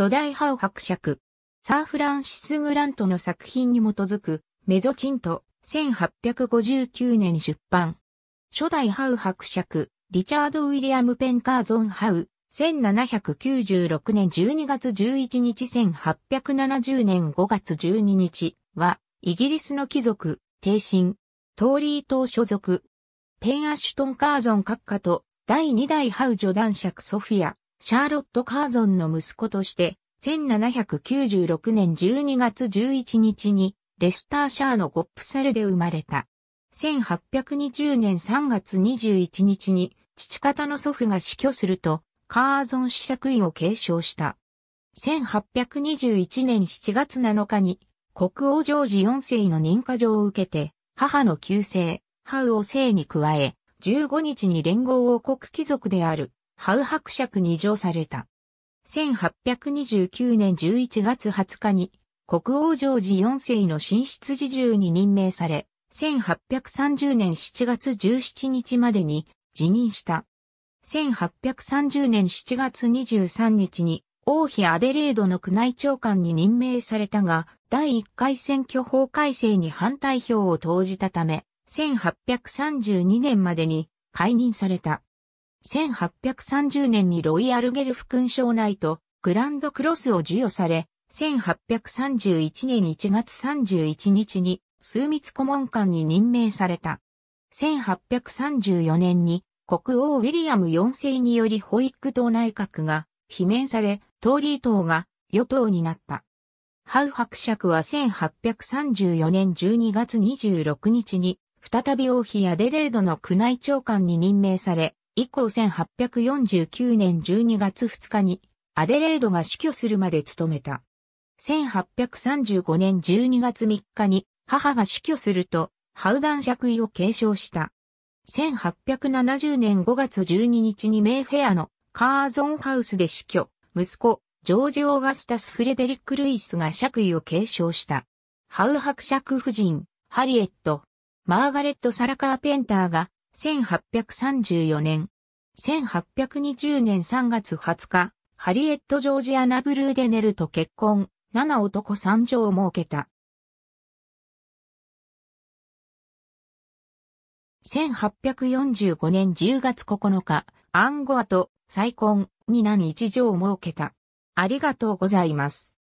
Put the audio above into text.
初代ハウ伯爵。サー・フランシス・グラントの作品に基づく、メゾチント、1859年出版。初代ハウ伯爵、リチャード・ウィリアム・ペンカーゾン・ハウ、1796年12月11日1870年5月12日は、イギリスの貴族、帝神、トーリー党所属、ペン・アッシュトン・カーゾン閣下と、第2代ハウ女男爵ソフィア、シャーロット・カーゾンの息子として、1796年12月11日に、レスターシャーのゴップサルで生まれた。1820年3月21日に、父方の祖父が死去すると、カーゾン試爵位を継承した。1821年7月7日に、国王ジョージ4世の認可状を受けて、母の旧姓、ハウを姓に加え、15日に連合王国貴族であるハウ伯爵に上された。1829年11月20日に国王ジョージ4世の新出。自従に任命され、1830年7月17日までに辞任した。1830年7月23日に王妃アデレードの宮内長官に任命されたが、第1回選挙法改正に反対票を投じたため、1832年までに解任された。1830年にロイヤルゲルフ勲章ナイト、グランドクロスを授与され、1831年1月31日に、枢密顧問官に任命された。1834年に、国王ウィリアム4世により保育党内閣が、罷免され、トーリー党が与党になった。ハウ伯爵は1834年12月26日に、再び王妃アデレードの宮内長官に任命され、以降1849年12月2日にアデレードが死去するまで務めた。1835年12月3日に母が死去すると、ハウダン爵位を継承した。1870年5月12日にメイフェアのカーゾンハウスで死去、息子、ジョージ・オーガスタス・フレデリック・ルイスが爵位を継承した。ハウ伯爵夫人、ハリエット、マーガレット・サラ・カーペンターが1834年1820年3月20日、ハリエット・ジョージアナ・ブルーデネルと結婚、7男3女を設けた。1845年10月9日、アンゴアと再婚、2男一女を設けた。ありがとうございます。